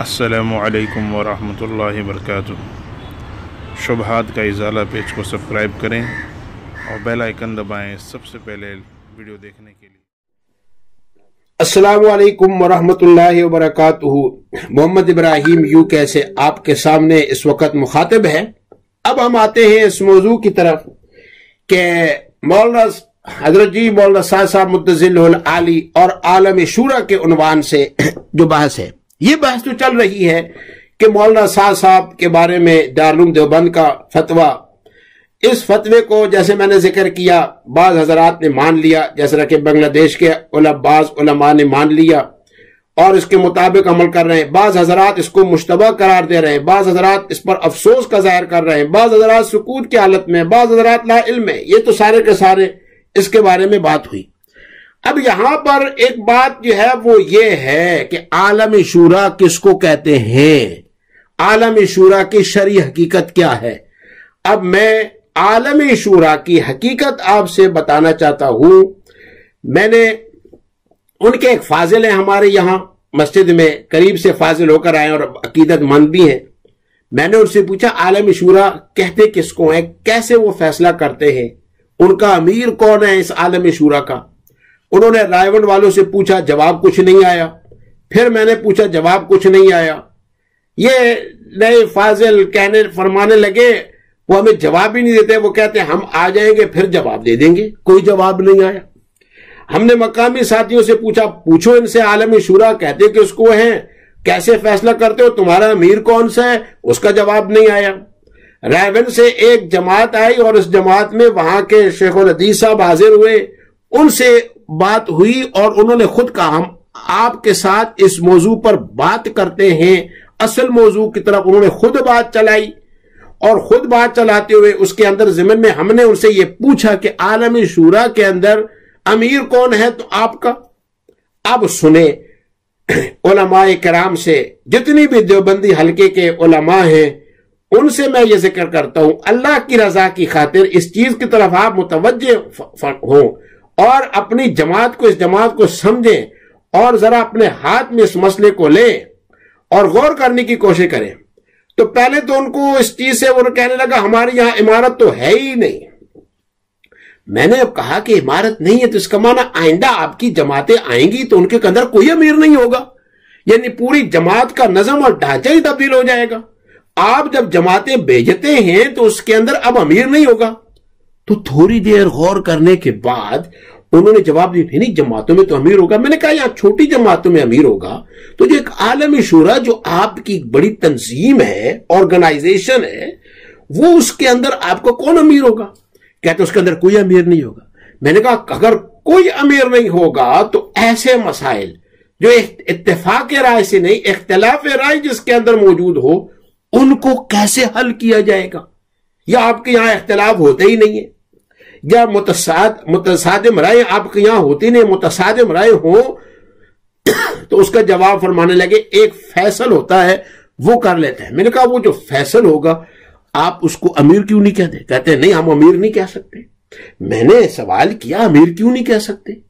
असलकम वरहल वर्क शुभहात का इजाला पेज को सब्सक्राइब करें और बेल आइकन दबाएं सबसे पहले वीडियो देखने के लिए असलकम वरहल वर्क मोहम्मद इब्राहिम यू कैसे आपके सामने इस वक्त मुखातिब है अब हम आते हैं इस मौजू की तरफ के मौलस हजरत जी मौलाना साहब मुतजिल आली और आलम शूरा के उनवान से जो बहस है ये बहस तो चल रही है कि मौलाना शाह साहब के बारे में दारूम देवबंद का फतवा इस फतवे को जैसे मैंने जिक्र किया बाज हजरात ने मान लिया जैसा कि बांग्लादेश के बाज उलमा ने मान लिया और इसके मुताबिक अमल कर रहे हैं बाज हजरात इसको मुशतबा करार दे रहे हैं बाज हजरात इस पर अफसोस का जाहिर कर रहे हैं बाज हजरात सुकूत की हालत में बाज हजरात ला इल्म है ये तो सारे के सारे इसके बारे में बात हुई अब यहां पर एक बात जो है वो ये है कि आलम शूरा किसको कहते हैं आलम शूरा की शरी हकीकत क्या है अब मैं आलम शूरा की हकीकत आपसे बताना चाहता हूं मैंने उनके एक फाजिल हैं हमारे यहां मस्जिद में करीब से फाजिल होकर आए और मंद भी हैं मैंने उनसे पूछा आलम शूरा कहते किसको हैं कैसे वो फैसला करते हैं उनका अमीर कौन है इस आलम शूरा का उन्होंने रायवन वालों से पूछा जवाब कुछ नहीं आया फिर मैंने पूछा जवाब कुछ नहीं आया ये नए फाजिल कहने फरमाने लगे वो हमें जवाब ही नहीं देते वो कहते हम आ जाएंगे फिर जवाब दे देंगे कोई जवाब नहीं आया हमने मकामी साथियों से पूछा पूछो इनसे आलमी शुरा कहते कि उसको है कैसे फैसला करते हो तुम्हारा अमीर कौन सा है उसका जवाब नहीं आया रैवन से एक जमात आई और उस जमात में वहां के शेख साहब हाजिर हुए उनसे बात हुई और उन्होंने खुद कहा हम आपके साथ इस मौजू पर बात करते हैं असल मौजू की तरफ उन्होंने खुद बात चलाई और खुद बात चलाते हुए उसके अंदर जिमन में हमने उनसे यह पूछा कि आलमी शूरा के अंदर अमीर कौन है तो आपका अब सुने ओलमाए कराम से जितनी भी देवबंदी हल्के के ओलमा हैं उनसे मैं ये जिक्र करता हूं अल्लाह की रजा की खातिर इस चीज की तरफ आप मुतवजह हो और अपनी जमात को इस जमात को समझें और जरा अपने हाथ में इस मसले को ले और गौर करने की कोशिश करें तो पहले तो उनको इस चीज से वो कहने लगा हमारे यहां इमारत तो है ही नहीं मैंने अब कहा कि इमारत नहीं है तो इसका माना आइंदा आपकी जमातें आएंगी तो उनके अंदर कोई अमीर नहीं होगा यानी पूरी जमात का नजम और ढांचा ही तब्दील हो जाएगा आप जब जमातें भेजते हैं तो उसके अंदर अब अमीर नहीं होगा तो थोड़ी देर गौर करने के बाद उन्होंने जवाब दिया नहीं जमातों में तो अमीर होगा मैंने कहा यहां छोटी जमातों में अमीर होगा तो जो एक आलमी शूरा जो आपकी एक बड़ी तंजीम है ऑर्गेनाइजेशन है वो उसके अंदर आपको कौन अमीर होगा कहते उसके अंदर कोई अमीर नहीं होगा मैंने कहा अगर कोई अमीर नहीं होगा तो ऐसे मसाइल जो इतफाक राय से नहीं इख्तलाफ राय जिसके अंदर मौजूद हो उनको कैसे हल किया जाएगा या आपके यहां इख्तलाफ होते ही नहीं है या मुतसाद मुतसादम राय आपके यहां होती नहीं मुतसादम राय हो तो उसका जवाब फरमाने लगे एक फैसल होता है वो कर लेते हैं मैंने कहा वो जो फैसल होगा आप उसको अमीर क्यों नहीं कहते कहते नहीं हम अमीर नहीं कह सकते मैंने सवाल किया अमीर क्यों नहीं कह सकते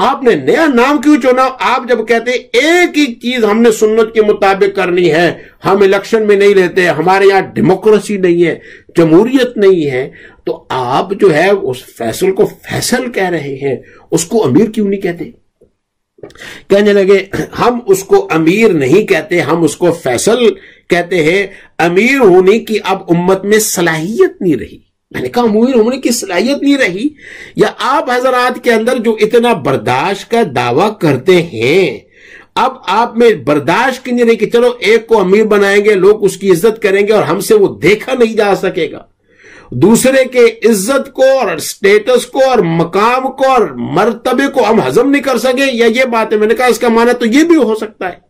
आपने नया नाम क्यों चुना आप जब कहते एक ही चीज हमने सुन्नत के मुताबिक करनी है हम इलेक्शन में नहीं रहते हमारे यहां डेमोक्रेसी नहीं है जमहूरियत नहीं है तो आप जो है उस फैसल को फैसल कह रहे हैं उसको अमीर क्यों नहीं कहते कहने लगे हम उसको अमीर नहीं कहते हम उसको फैसल कहते हैं अमीर होने की अब उम्मत में सलाहियत नहीं रही मैंने कहा अमूमिन उम्र की सलाहियत नहीं रही या आप हजरात के अंदर जो इतना बर्दाश्त का दावा करते हैं अब आप में बर्दाश्त की नहीं रही कि चलो एक को अमीर बनाएंगे लोग उसकी इज्जत करेंगे और हमसे वो देखा नहीं जा सकेगा दूसरे के इज्जत को और स्टेटस को और मकाम को और मरतबे को हम हजम नहीं कर सके या ये बात है मैंने कहा इसका माना तो ये भी हो सकता है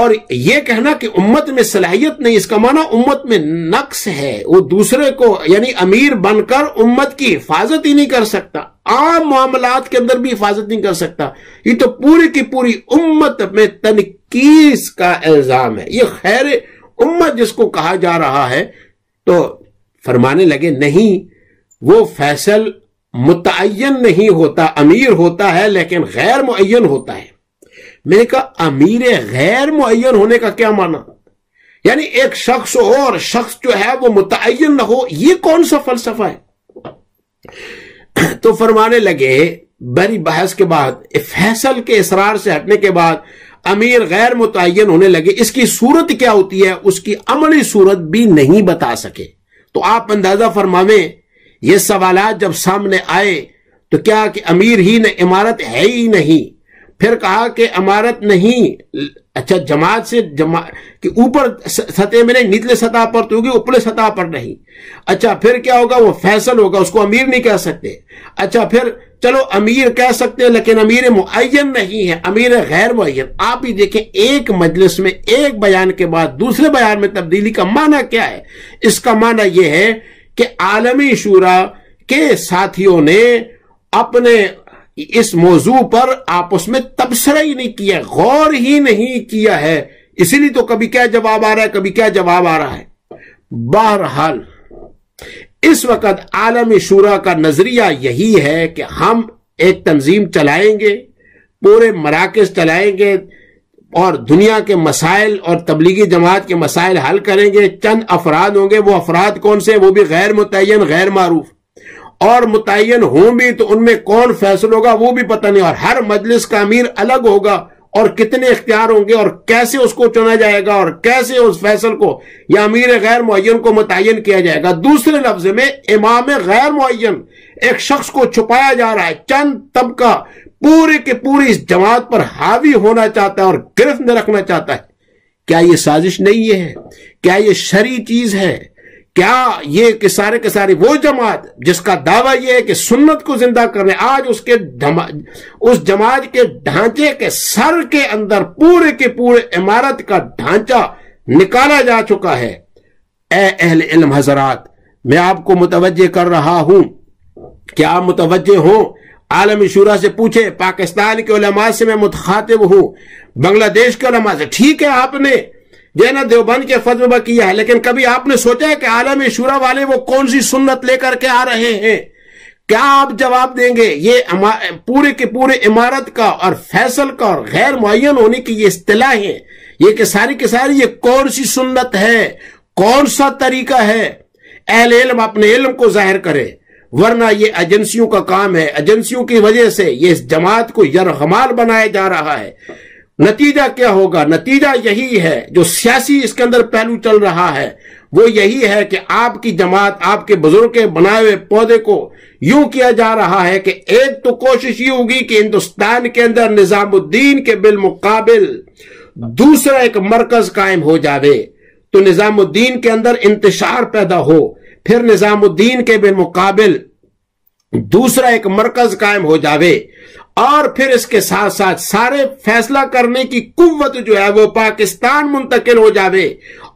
और ये कहना कि उम्मत में सलाहियत नहीं इसका माना उम्मत में नक्स है वो दूसरे को यानी अमीर बनकर उम्मत की हिफाजत ही नहीं कर सकता आम मामला के अंदर भी हिफाजत नहीं कर सकता ये तो पूरी की पूरी उम्मत में तनकीस का इल्जाम है ये खैर उम्मत जिसको कहा जा रहा है तो फरमाने लगे नहीं वो फैसल मुतन नहीं होता अमीर होता है लेकिन गैर मुन होता है मैंने कहा अमीर गैर मुन होने का क्या माना यानी एक शख्स और शख्स जो है वो मुतन ना हो ये कौन सा फलसफा है तो फरमाने लगे बड़ी बहस के बाद फैसल के इसरार से हटने के बाद अमीर गैर मुतन होने लगे इसकी सूरत क्या होती है उसकी अमली सूरत भी नहीं बता सके तो आप अंदाजा फरमावे ये सवाल जब सामने आए तो क्या कि अमीर ही न इमारत है ही नहीं फिर कहा कि अमारत नहीं अच्छा जमात से जमा कि ऊपर सतह में नहीं निचले सतह पर तो होगी ऊपर सतह पर नहीं अच्छा फिर क्या होगा वो फैसल होगा उसको अमीर नहीं कह सकते अच्छा फिर चलो अमीर कह सकते हैं लेकिन अमीर मुन नहीं है अमीर गैर मुन आप ही देखें एक मजलिस में एक बयान के बाद दूसरे बयान में तब्दीली का माना क्या है इसका माना यह है कि आलमी शूरा के साथियों ने अपने इस मौजू पर आप उसमें तबसरा ही नहीं किया गौर ही नहीं किया है इसीलिए तो कभी क्या जवाब आ रहा है कभी क्या जवाब आ रहा है बहरहाल इस वक्त आलम शूरा का नजरिया यही है कि हम एक तंजीम चलाएंगे पूरे मराकज चलाएंगे और दुनिया के मसाइल और तबलीगी जमात के मसाइल हल करेंगे चंद अफराद होंगे वो अफराद कौन से वो भी गैर मुतन गैर मारूफ और मुतन होंगी तो उनमें कौन फैसल होगा वो भी पता नहीं और हर मजलिस का अमीर अलग होगा और कितने इख्तियार होंगे और कैसे उसको चुना जाएगा और कैसे उस फैसल को या अमीर गैर मुन को मुतन किया जाएगा दूसरे लफ्ज में इमाम गैर मुन एक शख्स को छुपाया जा रहा है चंद तबका पूरे के पूरी इस जमात पर हावी होना चाहता है और गिरफ्त में रखना चाहता है क्या ये साजिश नहीं है क्या ये शरी चीज है क्या ये कि सारे के सारे वो जमात जिसका दावा यह है कि सुन्नत को जिंदा करने आज उसके उस जमात के ढांचे के सर के अंदर पूरे के पूरे इमारत का ढांचा निकाला जा चुका है ए अहल इल्म हजरात मैं आपको मुतवजह कर रहा हूं क्या आप मुतवजह हो आलम शूरा से पूछे पाकिस्तान के उलमा से मैं मुतखातिब हूं बांग्लादेश के उलमा से ठीक है आपने जैना देवबंद के फतवे में किया है लेकिन कभी आपने सोचा है कि आलम शुरा वाले वो कौन सी सुन्नत लेकर के आ रहे हैं क्या आप जवाब देंगे ये पूरे के पूरे इमारत का और फैसल का और गैर मुन होने की ये इतला है ये कि सारी की सारी ये कौन सी सुन्नत है कौन सा तरीका है अहल इलम अपने इलम को जाहिर करे वरना ये एजेंसियों का काम है एजेंसियों की वजह से ये इस जमात को यरहमाल बनाया जा रहा है नतीजा क्या होगा नतीजा यही है जो सियासी इसके अंदर पहलू चल रहा है वो यही है कि आपकी जमात आपके बुजुर्ग के बनाए हुए पौधे को यूं किया जा रहा है कि एक तो कोशिश ये होगी कि हिंदुस्तान के अंदर निजामुद्दीन के मुकाबिल दूसरा एक मरकज कायम हो जावे तो निजामुद्दीन के अंदर इंतशार पैदा हो फिर निजामुद्दीन के मुकाबिल दूसरा एक मरकज कायम हो जावे और फिर इसके साथ साथ सारे फैसला करने की कुवत जो है वो पाकिस्तान मुंतकिल हो जावे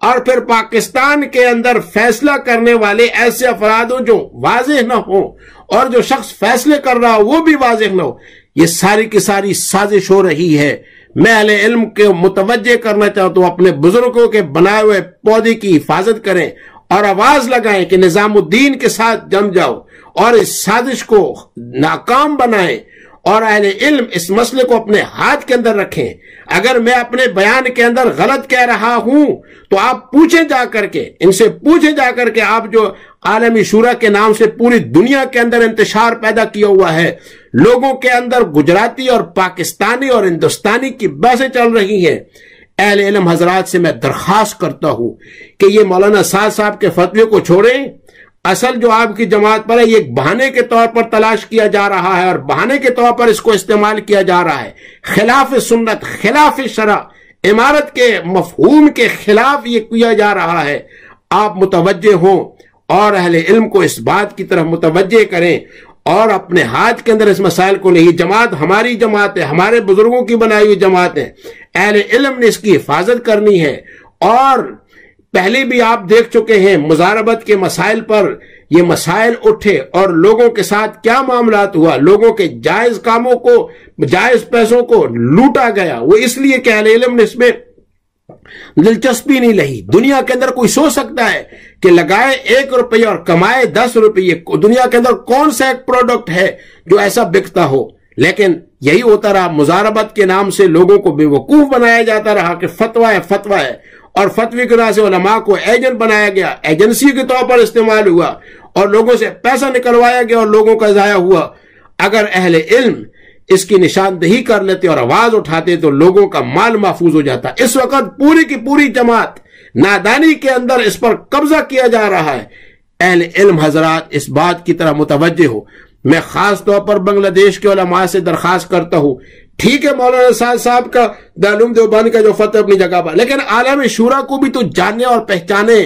और फिर पाकिस्तान के अंदर फैसला करने वाले ऐसे अफराद हो जो वाजह न हो और जो शख्स फैसले कर रहा हो वो भी वाजह न हो ये सारी की सारी साजिश हो रही है मैं अहले इल्म के मुतवजे करना चाहता हूँ अपने बुजुर्गों के बनाए हुए पौधे की हिफाजत करें और आवाज लगाएं कि निजामुद्दीन के साथ जम जाओ और इस साजिश को नाकाम बनाएं और अहल इल्म इस मसले को अपने हाथ के अंदर रखें अगर मैं अपने बयान के अंदर गलत कह रहा हूं तो आप पूछे जा करके इनसे पूछे जा करके आप जो आलमी शूरा के नाम से पूरी दुनिया के अंदर इंतशार पैदा किया हुआ है लोगों के अंदर गुजराती और पाकिस्तानी और हिंदुस्तानी की बहसें चल रही हैं अहल इलम हजरात से मैं दरख्वास्त करता हूं कि ये मौलाना साहब साहब के फतवे को छोड़ें असल जो आपकी जमात पर है ये बहाने के तौर पर तलाश किया जा रहा है और बहाने के तौर पर इसको इस्तेमाल किया जा रहा है खिलाफ सुन्नत खिलाफ शरा इमारत के मफहूम के खिलाफ ये किया जा रहा है आप मुतवजे हों और अहल इल्म को इस बात की तरफ मुतवजे करें और अपने हाथ के अंदर इस मसाइल को नहीं जमात हमारी जमात है हमारे बुजुर्गों की बनाई हुई जमात है अहल इल्म ने इसकी हिफाजत करनी है और पहले भी आप देख चुके हैं मुजारबत के मसाइल पर ये मसाइल उठे और लोगों के साथ क्या मामला हुआ लोगों के जायज कामों को जायज पैसों को लूटा गया वो इसलिए रहे इलम ने इसमें दिलचस्पी नहीं लही दुनिया के अंदर कोई सोच सकता है कि लगाए एक रुपये और कमाए दस रुपये दुनिया के अंदर कौन सा एक प्रोडक्ट है जो ऐसा बिकता हो लेकिन यही होता रहा मुजारबत के नाम से लोगों को बेवकूफ बनाया जाता रहा कि फतवा है फतवा है और फतवी की राह से उलमा को एजेंट बनाया गया एजेंसी के तौर पर इस्तेमाल हुआ और लोगों से पैसा निकलवाया गया और लोगों का जाया हुआ अगर अहल इल्म इसकी निशानदेही कर लेते और आवाज उठाते तो लोगों का माल महफूज हो जाता इस वक्त पूरी की पूरी जमात नादानी के अंदर इस पर कब्जा किया जा रहा है अहल इल्म हजरात इस बात की तरह मुतवजह हो मैं खास तौर पर बांग्लादेश के उलमा से दरखास्त करता हूँ ठीक है मौलाना साहब साहब का दारूम देवबंद का जो फतेह अपनी जगह पर लेकिन आलम शूरा को भी तो जाने और पहचाने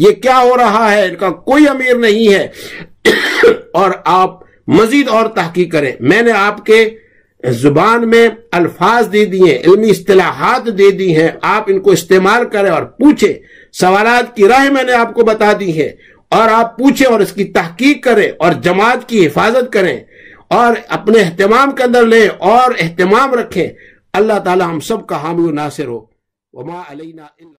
ये क्या हो रहा है इनका कोई अमीर नहीं है और आप मजीद और तहकीक करें मैंने आपके जुबान में अल्फाज दे दिए इलमी असलाहत दे दी हैं आप इनको इस्तेमाल करें और पूछे सवाल की राय मैंने आपको बता दी है और आप पूछें और इसकी तहकीक करें और जमात की हिफाजत करें और अपने अहतमाम के अंदर लें और अहतमाम रखें अल्लाह ताला हम सब का हामी नासिर हो वमा अलैना